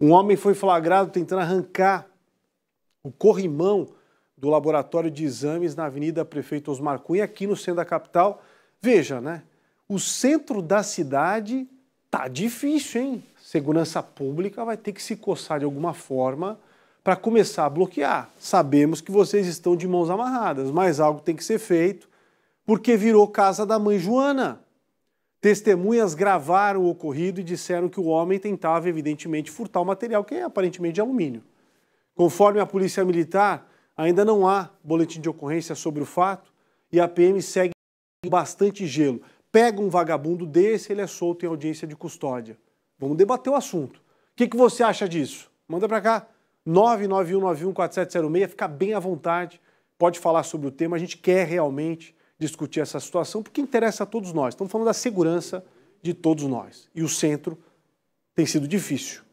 Um homem foi flagrado tentando arrancar o corrimão do laboratório de exames na Avenida Prefeito Osmar Cunha, aqui no centro da capital. Veja, né? O centro da cidade tá difícil, hein? Segurança pública vai ter que se coçar de alguma forma para começar a bloquear. Sabemos que vocês estão de mãos amarradas, mas algo tem que ser feito, porque virou casa da mãe Joana. Testemunhas gravaram o ocorrido e disseram que o homem tentava, evidentemente, furtar o material, que é aparentemente de alumínio. Conforme a Polícia Militar, ainda não há boletim de ocorrência sobre o fato e a PM segue bastante gelo. Pega um vagabundo desse, ele é solto em audiência de custódia. Vamos debater o assunto. O que, que você acha disso? Manda para cá, 991914706, fica bem à vontade, pode falar sobre o tema, a gente quer realmente discutir essa situação, porque interessa a todos nós. Estamos falando da segurança de todos nós. E o centro tem sido difícil.